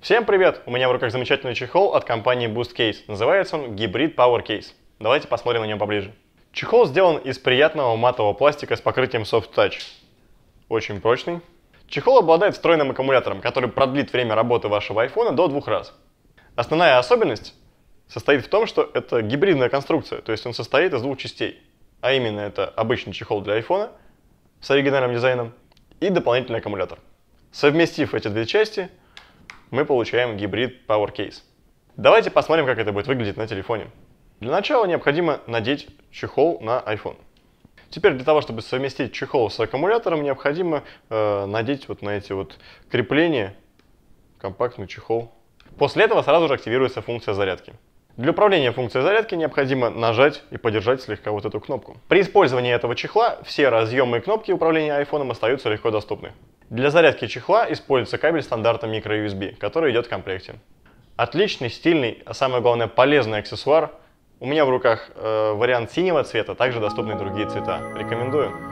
Всем привет! У меня в руках замечательный чехол от компании Boost Case. Называется он Гибрид Power Case. Давайте посмотрим на него поближе. Чехол сделан из приятного матового пластика с покрытием Soft Touch. Очень прочный. Чехол обладает встроенным аккумулятором, который продлит время работы вашего iPhone до двух раз. Основная особенность состоит в том, что это гибридная конструкция, то есть он состоит из двух частей. А именно это обычный чехол для iPhone с оригинальным дизайном и дополнительный аккумулятор. Совместив эти две части, мы получаем гибрид Power Case. Давайте посмотрим, как это будет выглядеть на телефоне. Для начала необходимо надеть чехол на iPhone. Теперь для того, чтобы совместить чехол с аккумулятором, необходимо э, надеть вот на эти вот крепления компактный чехол. После этого сразу же активируется функция зарядки. Для управления функцией зарядки необходимо нажать и подержать слегка вот эту кнопку. При использовании этого чехла все разъемы и кнопки управления айфоном остаются легко доступны. Для зарядки чехла используется кабель стандарта microUSB, который идет в комплекте. Отличный, стильный, а самое главное полезный аксессуар. У меня в руках э, вариант синего цвета, также доступны другие цвета. Рекомендую.